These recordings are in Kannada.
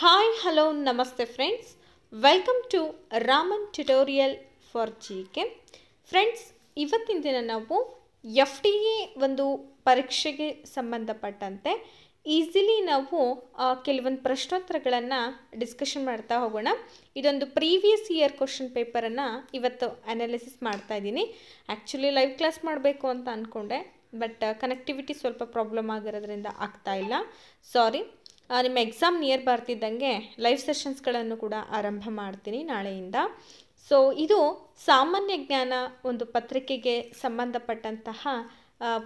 ಹಾಯ್ ಹಲೋ ನಮಸ್ತೆ friends welcome to Raman tutorial for G K friends ಇವತ್ತಿನ ದಿನ ನಾವು ಎಫ್ ಡಿ ಎ ಒಂದು ಪರೀಕ್ಷೆಗೆ ಸಂಬಂಧಪಟ್ಟಂತೆ ಈಸಿಲಿ ನಾವು ಕೆಲವೊಂದು ಪ್ರಶ್ನೋತ್ತರಗಳನ್ನು ಡಿಸ್ಕಷನ್ ಮಾಡ್ತಾ ಹೋಗೋಣ ಇದೊಂದು ಪ್ರೀವಿಯಸ್ ಇಯರ್ ಕ್ವಶನ್ ಪೇಪರನ್ನು ಇವತ್ತು ಅನಾಲಿಸಿಸ್ ಮಾಡ್ತಾ ಇದ್ದೀನಿ ಆ್ಯಕ್ಚುಲಿ ಲೈವ್ ಕ್ಲಾಸ್ ಮಾಡಬೇಕು ಅಂತ ಅಂದ್ಕೊಂಡೆ ಬಟ್ ಕನೆಕ್ಟಿವಿಟಿ ಸ್ವಲ್ಪ ಪ್ರಾಬ್ಲಮ್ ಆಗಿರೋದ್ರಿಂದ ಆಗ್ತಾ ಇಲ್ಲ ಸಾರಿ ನಿಮ್ಮ ಎಕ್ಸಾಮ್ ನಿಯರ್ ಬರ್ತಿದ್ದಂಗೆ ಲೈವ್ ಸೆಷನ್ಸ್ಗಳನ್ನು ಕೂಡ ಆರಂಭ ಮಾಡ್ತೀನಿ ನಾಳೆಯಿಂದ ಸೊ ಇದು ಸಾಮಾನ್ಯ ಜ್ಞಾನ ಒಂದು ಪತ್ರಿಕೆಗೆ ಸಂಬಂಧಪಟ್ಟಂತಹ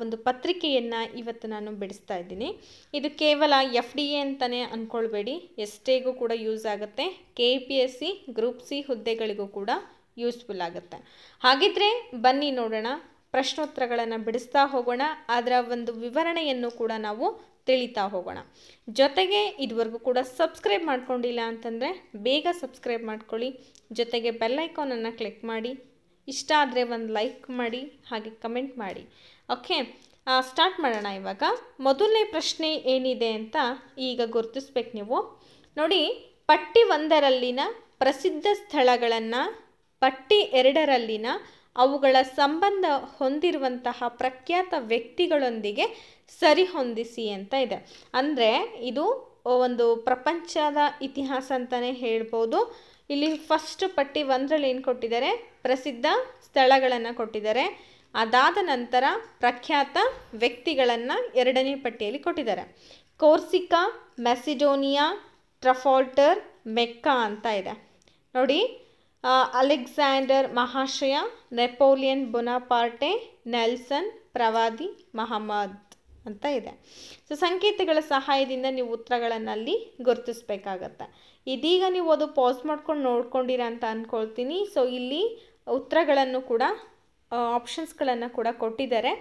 ಒಂದು ಪತ್ರಿಕೆಯನ್ನು ಇವತ್ತು ನಾನು ಬಿಡಿಸ್ತಾ ಇದ್ದೀನಿ ಇದು ಕೇವಲ ಎಫ್ ಡಿ ಎ ಅಂತಲೇ ಅಂದ್ಕೊಳ್ಬೇಡಿ ಎಷ್ಟೇಗೂ ಕೂಡ ಯೂಸ್ ಆಗುತ್ತೆ K P S C group C ಹುದ್ದೆಗಳಿಗೂ ಕೂಡ ಯೂಸ್ಫುಲ್ ಆಗುತ್ತೆ ಹಾಗಿದ್ರೆ ಬನ್ನಿ ನೋಡೋಣ ಪ್ರಶ್ನೋತ್ತರಗಳನ್ನು ಬಿಡಿಸ್ತಾ ಹೋಗೋಣ ಅದರ ಒಂದು ವಿವರಣೆಯನ್ನು ಕೂಡ ನಾವು ತಿಳಿತಾ ಹೋಗೋಣ ಜೊತೆಗೆ ಇದುವರೆಗೂ ಕೂಡ ಸಬ್ಸ್ಕ್ರೈಬ್ ಮಾಡ್ಕೊಂಡಿಲ್ಲ ಅಂತಂದರೆ ಬೇಗ ಸಬ್ಸ್ಕ್ರೈಬ್ ಮಾಡ್ಕೊಳ್ಳಿ ಜೊತೆಗೆ ಬೆಲ್ಲೈಕಾನನ್ನು ಕ್ಲಿಕ್ ಮಾಡಿ ಇಷ್ಟ ಆದರೆ ಒಂದು ಲೈಕ್ ಮಾಡಿ ಹಾಗೆ ಕಮೆಂಟ್ ಮಾಡಿ ಓಕೆ ಸ್ಟಾರ್ಟ್ ಮಾಡೋಣ ಇವಾಗ ಮೊದಲನೇ ಪ್ರಶ್ನೆ ಏನಿದೆ ಅಂತ ಈಗ ಗುರುತಿಸ್ಬೇಕು ನೀವು ನೋಡಿ ಪಟ್ಟಿ ಒಂದರಲ್ಲಿನ ಪ್ರಸಿದ್ಧ ಸ್ಥಳಗಳನ್ನು ಪಟ್ಟಿ ಎರಡರಲ್ಲಿನ ಅವುಗಳ ಸಂಬಂಧ ಹೊಂದಿರುವಂತಹ ಪ್ರಖ್ಯಾತ ವ್ಯಕ್ತಿಗಳೊಂದಿಗೆ ಸರಿಹೊಂದಿಸಿ ಅಂತ ಇದೆ ಅಂದರೆ ಇದು ಒಂದು ಪ್ರಪಂಚದ ಇತಿಹಾಸ ಅಂತಲೇ ಹೇಳ್ಬೋದು ಇಲ್ಲಿ ಫಸ್ಟ್ ಪಟ್ಟಿ ಒಂದರಲ್ಲಿ ಏನು ಕೊಟ್ಟಿದ್ದಾರೆ ಪ್ರಸಿದ್ಧ ಸ್ಥಳಗಳನ್ನು ಕೊಟ್ಟಿದ್ದಾರೆ ಅದಾದ ನಂತರ ಪ್ರಖ್ಯಾತ ವ್ಯಕ್ತಿಗಳನ್ನು ಎರಡನೇ ಪಟ್ಟಿಯಲ್ಲಿ ಕೊಟ್ಟಿದ್ದಾರೆ ಕೋರ್ಸಿಕಾ ಮೆಸಿಡೋನಿಯಾ ಟ್ರಫಾಲ್ಟರ್ ಮೆಕ್ಕಾ ಅಂತ ಇದೆ ನೋಡಿ ಅಲೆಕ್ಸಾಂಡರ್ ಮಹಾಶಯ ನೆಪೋಲಿಯನ್ ಬುನಾಪಾರ್ಟೆ ನೆಲ್ಸನ್ ಪ್ರವಾದಿ ಮಹಮ್ಮದ್ ಅಂತ ಇದೆ ಸೊ ಸಂಕೇತಗಳ ಸಹಾಯದಿಂದ ನೀವು ಉತ್ತರಗಳನ್ನು ಅಲ್ಲಿ ಗುರುತಿಸ್ಬೇಕಾಗತ್ತೆ ಇದೀಗ ನೀವು ಅದು ಪಾಸ್ ಮಾಡ್ಕೊಂಡು ನೋಡ್ಕೊಂಡಿರ ಅಂತ ಅಂದ್ಕೊಳ್ತೀನಿ ಸೊ ಇಲ್ಲಿ ಉತ್ತರಗಳನ್ನು ಕೂಡ ಆಪ್ಷನ್ಸ್ಗಳನ್ನು ಕೂಡ ಕೊಟ್ಟಿದ್ದಾರೆ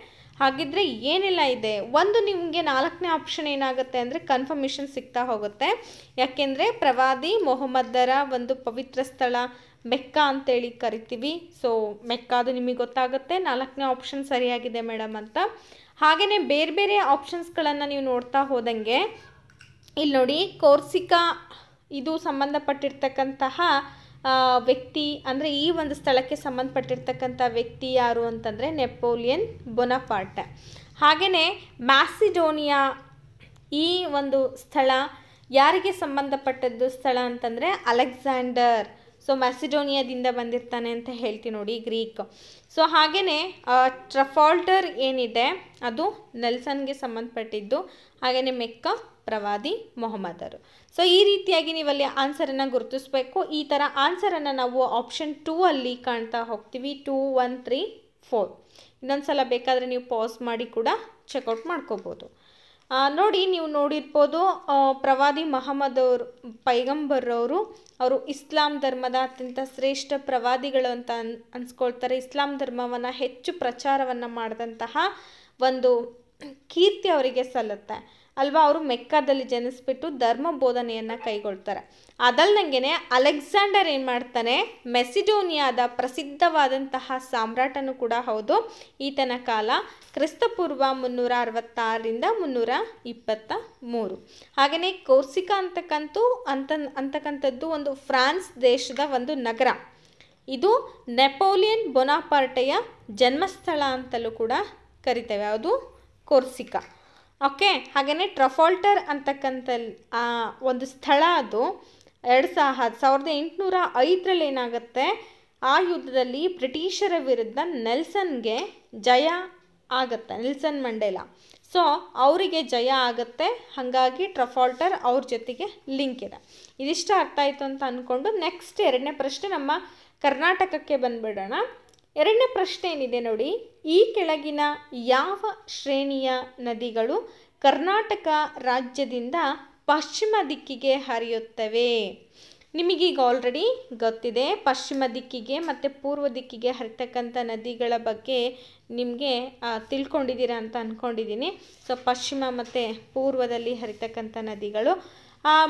ಹಾಗಿದ್ರೆ ಏನೆಲ್ಲ ಇದೆ ಒಂದು ನಿಮಗೆ ನಾಲ್ಕನೇ ಆಪ್ಷನ್ ಏನಾಗುತ್ತೆ ಅಂದರೆ ಕನ್ಫರ್ಮೇಷನ್ ಸಿಗ್ತಾ ಹೋಗುತ್ತೆ ಯಾಕೆಂದರೆ ಪ್ರವಾದಿ ಮೊಹಮ್ಮದರ ಒಂದು ಪವಿತ್ರ ಸ್ಥಳ ಮೆಕ್ಕ ಅಂತೇಳಿ ಕರಿತೀವಿ ಸೊ ಮೆಕ್ಕ ಅದು ನಿಮಗೆ ಗೊತ್ತಾಗುತ್ತೆ ನಾಲ್ಕನೇ ಆಪ್ಷನ್ ಸರಿಯಾಗಿದೆ ಮೇಡಮ್ ಅಂತ ಹಾಗೆಯೇ ಬೇರೆ ಬೇರೆ ಆಪ್ಷನ್ಸ್ಗಳನ್ನು ನೀವು ನೋಡ್ತಾ ಹೋದಂಗೆ ಇಲ್ಲಿ ನೋಡಿ ಕೋರ್ಸಿಕಾ ಇದು ಸಂಬಂಧಪಟ್ಟಿರ್ತಕ್ಕಂತಹ ವ್ಯಕ್ತಿ ಅಂದರೆ ಈ ಒಂದು ಸ್ಥಳಕ್ಕೆ ಸಂಬಂಧಪಟ್ಟಿರ್ತಕ್ಕಂಥ ವ್ಯಕ್ತಿ ಯಾರು ಅಂತಂದರೆ ನೆಪೋಲಿಯನ್ ಬೊನಪಾಟ ಹಾಗೆಯೇ ಮ್ಯಾಸಿಡೋನಿಯಾ ಈ ಒಂದು ಸ್ಥಳ ಯಾರಿಗೆ ಸಂಬಂಧಪಟ್ಟದ್ದು ಸ್ಥಳ ಅಂತಂದರೆ ಅಲೆಕ್ಸಾಂಡರ್ ಸೊ ಮ್ಯಾಸಿಡೋನಿಯಾದಿಂದ ಬಂದಿರ್ತಾನೆ ಅಂತ ಹೇಳ್ತೀನಿ ನೋಡಿ ಗ್ರೀಕ್ ಸೊ ಹಾಗೆಯೇ ಟ್ರಫಾಲ್ಟರ್ ಏನಿದೆ ಅದು ನೆಲ್ಸನ್ಗೆ ಸಂಬಂಧಪಟ್ಟಿದ್ದು ಹಾಗೆಯೇ ಮೆಕ್ಕ ಪ್ರವಾದಿ ಮೊಹಮ್ಮದರು ಸೊ ಈ ರೀತಿಯಾಗಿ ನೀವಲ್ಲಿ ಆನ್ಸರನ್ನು ಗುರುತಿಸ್ಬೇಕು ಈ ಥರ ಆನ್ಸರನ್ನು ನಾವು ಆಪ್ಷನ್ ಟೂ ಅಲ್ಲಿ ಕಾಣ್ತಾ ಹೋಗ್ತೀವಿ ಟೂ ಒನ್ ತ್ರೀ ಫೋರ್ ಇನ್ನೊಂದು ಸಲ ಬೇಕಾದರೆ ನೀವು ಪಾಸ್ ಮಾಡಿ ಕೂಡ ಚೆಕ್ಔಟ್ ಮಾಡ್ಕೋಬೋದು ನೋಡಿ ನೀವು ನೋಡಿರ್ಬೋದು ಪ್ರವಾದಿ ಮಹಮ್ಮದ್ ಅವರು ಪೈಗಂಬರ್ರವರು ಅವರು ಇಸ್ಲಾಂ ಧರ್ಮದ ಅತ್ಯಂತ ಶ್ರೇಷ್ಠ ಪ್ರವಾದಿಗಳು ಅಂತ ಅನ್ ಅನ್ಸ್ಕೊಳ್ತಾರೆ ಇಸ್ಲಾಂ ಧರ್ಮವನ್ನು ಹೆಚ್ಚು ಪ್ರಚಾರವನ್ನು ಮಾಡಿದಂತಹ ಒಂದು ಕೀರ್ತಿ ಅವರಿಗೆ ಸಲ್ಲುತ್ತೆ ಅಲ್ವಾ ಅವರು ಮೆಕ್ಕಾದಲ್ಲಿ ಜನಿಸ್ಬಿಟ್ಟು ಧರ್ಮ ಬೋಧನೆಯನ್ನು ಕೈಗೊಳ್ತಾರೆ ಅದಲ್ಲದಂಗೆ ಅಲೆಕ್ಸಾಂಡರ್ ಏನು ಮಾಡ್ತಾನೆ ಮೆಸಿಡೋನಿಯಾದ ಪ್ರಸಿದ್ಧವಾದಂತಹ ಸಾಮ್ರಾಟನು ಕೂಡ ಹೌದು ಈತನ ಕಾಲ ಕ್ರಿಸ್ತಪೂರ್ವ ಮುನ್ನೂರ ಅರವತ್ತಾರರಿಂದ ಮುನ್ನೂರ ಇಪ್ಪತ್ತ ಮೂರು ಹಾಗೆಯೇ ಕೋರ್ಸಿಕಾ ಅಂತಕ್ಕಂತೂ ಅಂತ ಅಂತಕ್ಕಂಥದ್ದು ಒಂದು ಫ್ರಾನ್ಸ್ ದೇಶದ ಒಂದು ನಗರ ಇದು ನೆಪೋಲಿಯನ್ ಬೊನಾಪಾರ್ಟೆಯ ಜನ್ಮಸ್ಥಳ ಅಂತಲೂ ಕೂಡ ಕರಿತೇವೆ ಅದು ಕೋರ್ಸಿಕಾ ಓಕೆ ಹಾಗೆಯೇ ಟ್ರಫಾಲ್ಟರ್ ಅಂತಕ್ಕಂಥ ಒಂದು ಸ್ಥಳ ಅದು ಎರಡು ಹತ್ತು ಸಾವಿರದ ಎಂಟುನೂರ ಐದರಲ್ಲಿ ಏನಾಗುತ್ತೆ ಆ ಯುದ್ಧದಲ್ಲಿ ಬ್ರಿಟಿಷರ ವಿರುದ್ಧ ನೆಲ್ಸನ್ಗೆ ಜಯ ಆಗತ್ತೆ ನೆಲ್ಸನ್ ಮಂಡೇಲ ಸೊ ಅವರಿಗೆ ಜಯ ಆಗುತ್ತೆ ಹಾಗಾಗಿ ಟ್ರಫಾಲ್ಟರ್ ಅವ್ರ ಜೊತೆಗೆ ಲಿಂಕ್ ಇದೆ ಇದಿಷ್ಟು ಅರ್ಥ ಆಯಿತು ಅಂತ ಅಂದ್ಕೊಂಡು ನೆಕ್ಸ್ಟ್ ಎರಡನೇ ಪ್ರಶ್ನೆ ನಮ್ಮ ಕರ್ನಾಟಕಕ್ಕೆ ಬಂದುಬಿಡೋಣ ಎರಡನೇ ಪ್ರಶ್ನೆ ಏನಿದೆ ನೋಡಿ ಈ ಕೆಳಗಿನ ಯಾವ ಶ್ರೇಣಿಯ ನದಿಗಳು ಕರ್ನಾಟಕ ರಾಜ್ಯದಿಂದ ಪಶ್ಚಿಮ ದಿಕ್ಕಿಗೆ ಹರಿಯುತ್ತವೆ ನಿಮಗೀಗ ಆಲ್ರೆಡಿ ಗೊತ್ತಿದೆ ಪಶ್ಚಿಮ ದಿಕ್ಕಿಗೆ ಮತ್ತು ಪೂರ್ವ ದಿಕ್ಕಿಗೆ ಹರಿತಕ್ಕಂಥ ನದಿಗಳ ಬಗ್ಗೆ ನಿಮಗೆ ತಿಳ್ಕೊಂಡಿದ್ದೀರಾ ಅಂತ ಅಂದ್ಕೊಂಡಿದ್ದೀನಿ ಸೊ ಪಶ್ಚಿಮ ಮತ್ತು ಪೂರ್ವದಲ್ಲಿ ಹರಿತಕ್ಕಂಥ ನದಿಗಳು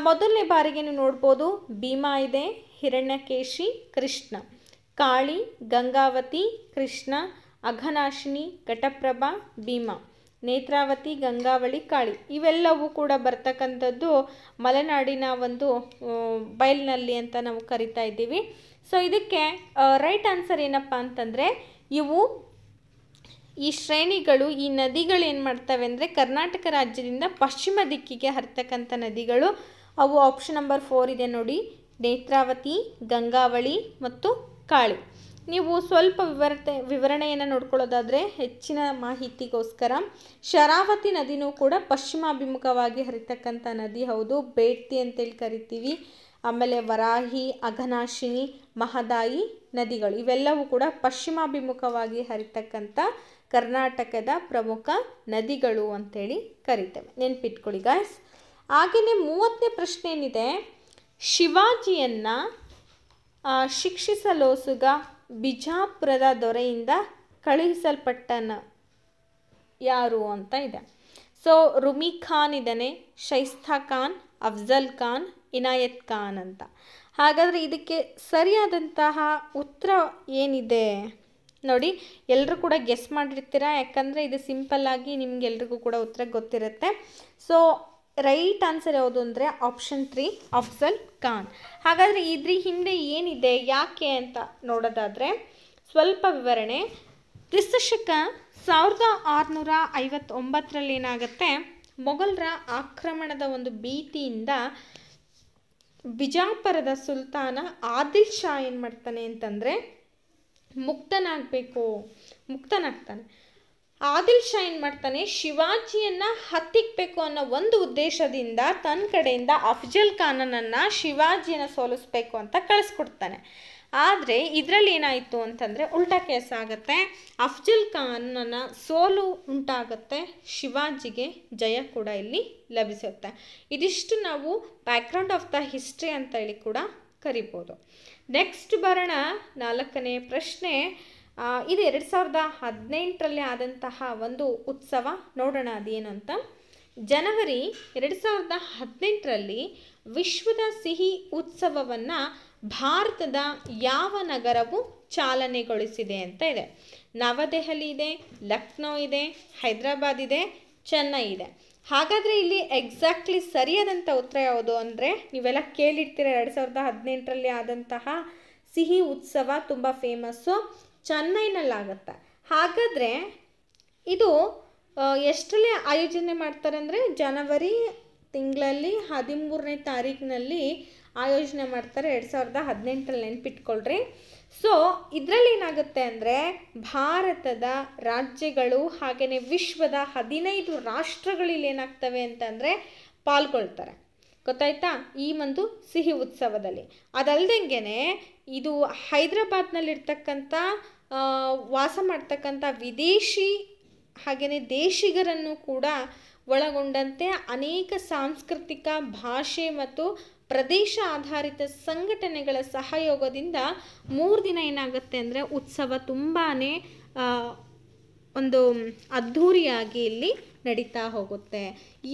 ಮೊದಲನೇ ಬಾರಿಗೆ ನೀವು ನೋಡ್ಬೋದು ಭೀಮಾ ಇದೆ ಹಿರಣ್ಯಕೇಶಿ ಕೃಷ್ಣ ಕಾಳಿ ಗಂಗಾವತಿ ಕೃಷ್ಣ ಅಘನಾಶಿನಿ ಘಟಪ್ರಭಾ ಭೀಮ ನೇತ್ರಾವತಿ ಗಂಗಾವಳಿ ಕಾಳಿ ಇವೆಲ್ಲವೂ ಕೂಡ ಬರ್ತಕ್ಕಂಥದ್ದು ಮಲೆನಾಡಿನ ಒಂದು ಬಯಲಿನಲ್ಲಿ ಅಂತ ನಾವು ಕರಿತಾ ಇದ್ದೀವಿ ಸೊ ಇದಕ್ಕೆ ರೈಟ್ ಆನ್ಸರ್ ಏನಪ್ಪ ಅಂತಂದರೆ ಇವು ಈ ಶ್ರೇಣಿಗಳು ಈ ನದಿಗಳು ಏನು ಮಾಡ್ತವೆ ಅಂದರೆ ಕರ್ನಾಟಕ ರಾಜ್ಯದಿಂದ ಪಶ್ಚಿಮ ದಿಕ್ಕಿಗೆ ಹರಿತಕ್ಕಂಥ ನದಿಗಳು ಅವು ಆಪ್ಷನ್ ನಂಬರ್ ಫೋರ್ ಇದೆ ನೋಡಿ ನೇತ್ರಾವತಿ ಗಂಗಾವಳಿ ಮತ್ತು ಕಾಳಿ ನೀವು ಸ್ವಲ್ಪ ವಿವರತೆ ವಿವರಣೆಯನ್ನು ನೋಡ್ಕೊಳ್ಳೋದಾದರೆ ಹೆಚ್ಚಿನ ಮಾಹಿತಿಗೋಸ್ಕರ ಶರಾವತಿ ನದಿನೂ ಕೂಡ ಪಶ್ಚಿಮಾಭಿಮುಖವಾಗಿ ಹರಿತಕ್ಕಂಥ ನದಿ ಹೌದು ಬೇಡ್ತಿ ಅಂತೇಳಿ ಕರಿತೀವಿ ಆಮೇಲೆ ವರಾಹಿ ಅಘನಾಶಿನಿ ಮಹದಾಯಿ ನದಿಗಳು ಇವೆಲ್ಲವೂ ಕೂಡ ಪಶ್ಚಿಮಾಭಿಮುಖವಾಗಿ ಹರಿತಕ್ಕಂಥ ಕರ್ನಾಟಕದ ಪ್ರಮುಖ ನದಿಗಳು ಅಂತೇಳಿ ಕರಿತೇವೆ ನೆನ್ಪಿಟ್ಕೊಳ್ಳಿ ಗಾಯ್ಸ್ ಹಾಗೆಯೇ ಮೂವತ್ತನೇ ಪ್ರಶ್ನೆ ಏನಿದೆ ಶಿವಾಜಿಯನ್ನು ಶಿಕ್ಷಿಸಲೋಸುಗ ಬಿಜಾಪುರದ ದೊರೆಯಿಂದ ಕಳುಹಿಸಲ್ಪಟ್ಟನ ಯಾರು ಅಂತ ಇದೆ ಸೊ ರುಮಿ ಖಾನ್ ಇದ್ದಾನೆ ಶೈಸ್ತಾ ಖಾನ್ ಅಫ್ಜಲ್ ಖಾನ್ ಇನಾಯತ್ ಖಾನ್ ಅಂತ ಹಾಗಾದರೆ ಇದಕ್ಕೆ ಸರಿಯಾದಂತಹ ಉತ್ತರ ಏನಿದೆ ನೋಡಿ ಎಲ್ಲರೂ ಕೂಡ ಗೆಸ್ ಮಾಡಿರ್ತೀರಾ ಯಾಕಂದರೆ ಇದು ಸಿಂಪಲ್ಲಾಗಿ ನಿಮಗೆಲ್ರಿಗೂ ಕೂಡ ಉತ್ತರ ಗೊತ್ತಿರುತ್ತೆ ಸೊ ರೈಟ್ ಆನ್ಸರ್ ಯಾವುದು ಅಂದರೆ ಆಪ್ಷನ್ ತ್ರೀ ಅಫ್ಜಲ್ ಖಾನ್ ಹಾಗಾದರೆ ಇದ್ರ ಹಿಂದೆ ಏನಿದೆ ಯಾಕೆ ಅಂತ ನೋಡೋದಾದರೆ ಸ್ವಲ್ಪ ವಿವರಣೆ ಕ್ರಿಸ್ತಶಕ ಸಾವಿರದ ಆರುನೂರ ಐವತ್ತೊಂಬತ್ತರಲ್ಲಿ ಏನಾಗುತ್ತೆ ಮೊಘಲರ ಆಕ್ರಮಣದ ಒಂದು ಭೀತಿಯಿಂದ ಬಿಜಾಪುರದ ಸುಲ್ತಾನ ಆದಿಲ್ ಶಾ ಏನು ಮಾಡ್ತಾನೆ ಅಂತಂದರೆ ಮುಕ್ತನಾಗಬೇಕು ಮುಕ್ತನಾಗ್ತಾನೆ ಆದಿಲ್ ಶಾ ಏನು ಮಾಡ್ತಾನೆ ಶಿವಾಜಿಯನ್ನು ಹತ್ತಿಕ್ಕಬೇಕು ಅನ್ನೋ ಒಂದು ಉದ್ದೇಶದಿಂದ ತನ್ನ ಕಡೆಯಿಂದ ಅಫ್ಜಲ್ ಖಾನನನ್ನು ಶಿವಾಜಿನ ಸೋಲಿಸ್ಬೇಕು ಅಂತ ಕಳಿಸ್ಕೊಡ್ತಾನೆ ಆದರೆ ಇದರಲ್ಲಿ ಏನಾಯಿತು ಅಂತಂದರೆ ಉಲ್ಟಾ ಕೇಸ್ ಆಗುತ್ತೆ ಅಫ್ಜಲ್ ಖಾನನ ಸೋಲು ಉಂಟಾಗುತ್ತೆ ಶಿವಾಜಿಗೆ ಜಯ ಕೂಡ ಇಲ್ಲಿ ಲಭಿಸುತ್ತೆ ಇದಿಷ್ಟು ನಾವು ಬ್ಯಾಕ್ಗ್ರೌಂಡ್ ಆಫ್ ದ ಹಿಸ್ಟ್ರಿ ಅಂತ ಹೇಳಿ ಕೂಡ ಕರಿಬೋದು ನೆಕ್ಸ್ಟ್ ಬರೋಣ ನಾಲ್ಕನೇ ಪ್ರಶ್ನೆ ಇದು ಎರಡು ಸಾವಿರದ ಹದಿನೆಂಟರಲ್ಲಿ ಆದಂತಹ ಒಂದು ಉತ್ಸವ ನೋಡೋಣ ಅದೇನು ಅಂತ ಜನವರಿ ಎರಡು ಸಾವಿರದ ಹದಿನೆಂಟರಲ್ಲಿ ವಿಶ್ವದ ಸಿಹಿ ಉತ್ಸವವನ್ನು ಭಾರತದ ಯಾವ ನಗರವು ಚಾಲನೆಗೊಳಿಸಿದೆ ಅಂತ ಇದೆ ನವದೆಹಲಿ ಇದೆ ಲಕ್ನೋ ಇದೆ ಹೈದರಾಬಾದ್ ಇದೆ ಚೆನ್ನೈ ಇದೆ ಹಾಗಾದರೆ ಇಲ್ಲಿ ಎಕ್ಸಾಕ್ಟ್ಲಿ ಸರಿಯಾದಂಥ ಉತ್ತರ ಯಾವುದು ಅಂದರೆ ನೀವೆಲ್ಲ ಕೇಳಿರ್ತೀರ ಎರಡು ಸಾವಿರದ ಹದಿನೆಂಟರಲ್ಲಿ ಆದಂತಹ ಸಿಹಿ ಉತ್ಸವ ತುಂಬ ಫೇಮಸ್ಸು ಚೆನ್ನೈನಲ್ಲಾಗುತ್ತೆ ಹಾಗಾದರೆ ಇದು ಎಷ್ಟರಲ್ಲಿ ಆಯೋಜನೆ ಮಾಡ್ತಾರೆ ಅಂದರೆ ಜನವರಿ ತಿಂಗಳಲ್ಲಿ ಹದಿಮೂರನೇ ತಾರೀಕಿನಲ್ಲಿ ಆಯೋಜನೆ ಮಾಡ್ತಾರೆ ಎರಡು ಸಾವಿರದ ಹದಿನೆಂಟರಲ್ಲಿ ನೆನ್ಪಿಟ್ಕೊಳ್ರಿ ಸೊ ಇದರಲ್ಲಿ ಏನಾಗುತ್ತೆ ಅಂದರೆ ಭಾರತದ ರಾಜ್ಯಗಳು ಹಾಗೆಯೇ ವಿಶ್ವದ ಹದಿನೈದು ರಾಷ್ಟ್ರಗಳಲ್ಲಿ ಏನಾಗ್ತವೆ ಅಂತಂದರೆ ಪಾಲ್ಗೊಳ್ತಾರೆ ಗೊತ್ತಾಯ್ತಾ ಈ ಒಂದು ಸಿಹಿ ಉತ್ಸವದಲ್ಲಿ ಅದಲ್ದಂಗೆ ಇದು ಹೈದ್ರಾಬಾದ್ನಲ್ಲಿರ್ತಕ್ಕಂಥ ವಾಸ ಮಾಡ್ತಕ್ಕಂಥ ವಿದೇಶಿ ಹಾಗೆಯೇ ದೇಶಿಗರನ್ನು ಕೂಡ ಒಳಗೊಂಡಂತೆ ಅನೇಕ ಸಾಂಸ್ಕೃತಿಕ ಭಾಷೆ ಮತ್ತು ಪ್ರದೇಶ ಆಧಾರಿತ ಸಂಘಟನೆಗಳ ಸಹಯೋಗದಿಂದ ಮೂರು ದಿನ ಏನಾಗುತ್ತೆ ಅಂದರೆ ಉತ್ಸವ ತುಂಬಾ ಒಂದು ಅದ್ಧೂರಿಯಾಗಿ ಇಲ್ಲಿ ನಡೀತಾ ಹೋಗುತ್ತೆ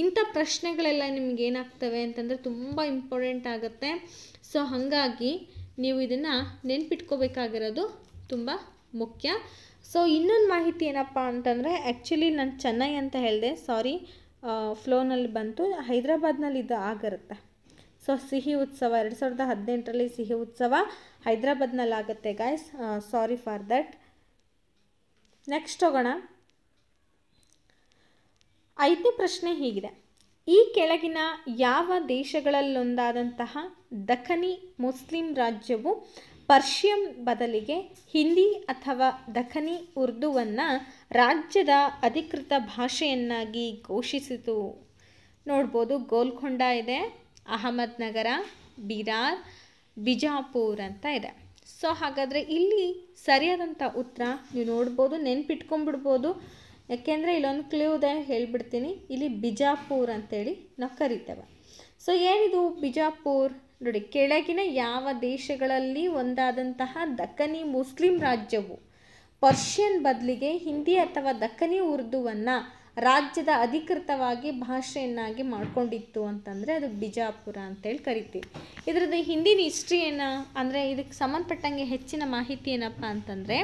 ಇಂಥ ಪ್ರಶ್ನೆಗಳೆಲ್ಲ ನಿಮ್ಗೆ ಏನಾಗ್ತವೆ ಅಂತಂದರೆ ತುಂಬ ಇಂಪಾರ್ಟೆಂಟ್ ಆಗುತ್ತೆ ಸೊ ಹಾಗಾಗಿ ನೀವು ಇದನ್ನು ನೆನ್ಪಿಟ್ಕೋಬೇಕಾಗಿರೋದು ತುಂಬ ಮುಖ್ಯ ಸೊ ಇನ್ನೊಂದು ಮಾಹಿತಿ ಏನಪ್ಪ ಅಂತಂದರೆ ಆ್ಯಕ್ಚುಲಿ ನಾನು ಚೆನ್ನೈ ಅಂತ ಹೇಳಿದೆ ಸಾರಿ ಫ್ಲೋನಲ್ಲಿ ಬಂತು ಹೈದ್ರಾಬಾದ್ನಲ್ಲಿ ಇದು ಆಗಿರುತ್ತೆ ಸೊ ಸಿಹಿ ಉತ್ಸವ ಎರಡು ಸಾವಿರದ ಹದಿನೆಂಟರಲ್ಲಿ ಸಿಹಿ ಉತ್ಸವ ಹೈದ್ರಾಬಾದ್ನಲ್ಲಿ ಆಗುತ್ತೆ guys sorry for that next ಹೋಗೋಣ ಐದನೇ ಪ್ರಶ್ನೆ ಹೀಗಿದೆ ಈ ಕೆಳಗಿನ ಯಾವ ದೇಶಗಳಲ್ಲೊಂದಾದಂತಹ ದಖನಿ ಮುಸ್ಲಿಂ ರಾಜ್ಯವು ಪರ್ಷಿಯಂ ಬದಲಿಗೆ ಹಿಂದಿ ಅಥವಾ ದಖನಿ ಉರ್ದುವನ್ನು ರಾಜ್ಯದ ಅಧಿಕೃತ ಭಾಷೆಯನ್ನಾಗಿ ಘೋಷಿಸಿತು ನೋಡ್ಬೋದು ಗೋಲ್ಕೊಂಡ ಇದೆ ಅಹಮದ್ನಗರ ಬಿರಾರ್ ಬಿಜಾಪುರ್ ಅಂತ ಇದೆ ಸೊ ಹಾಗಾದರೆ ಇಲ್ಲಿ ಸರಿಯಾದಂಥ ಉತ್ತರ ನೀವು ನೋಡ್ಬೋದು ನೆನ್ಪಿಟ್ಕೊಂಡ್ಬಿಡ್ಬೋದು ಯಾಕೆಂದರೆ ಇಲ್ಲೊಂದು ಇದೆ ಹೇಳಿಬಿಡ್ತೀನಿ ಇಲ್ಲಿ ಬಿಜಾಪುರ್ ಅಂತೇಳಿ ನಾವು ಕರಿತೇವೆ ಸೊ ಏನಿದು ಬಿಜಾಪುರ್ ನೋಡಿ ಕೆಳಗಿನ ಯಾವ ದೇಶಗಳಲ್ಲಿ ಒಂದಾದಂತಹ ದಕ್ಕನಿ ಮುಸ್ಲಿಂ ರಾಜ್ಯವು ಪರ್ಷಿಯನ್ ಬದಲಿಗೆ ಹಿಂದಿ ಅಥವಾ ದಕ್ಕನಿ ಉರ್ದುವನ್ನು ರಾಜ್ಯದ ಅಧಿಕೃತವಾಗಿ ಭಾಷೆಯನ್ನಾಗಿ ಮಾಡಿಕೊಂಡಿತ್ತು ಅಂತಂದರೆ ಅದು ಬಿಜಾಪುರ ಅಂತೇಳಿ ಕರಿತೀವಿ ಇದರದ್ದು ಹಿಂದಿನ ಹಿಸ್ಟ್ರಿ ಏನು ಅಂದರೆ ಇದಕ್ಕೆ ಸಂಬಂಧಪಟ್ಟಂಗೆ ಹೆಚ್ಚಿನ ಮಾಹಿತಿ ಏನಪ್ಪ ಅಂತಂದರೆ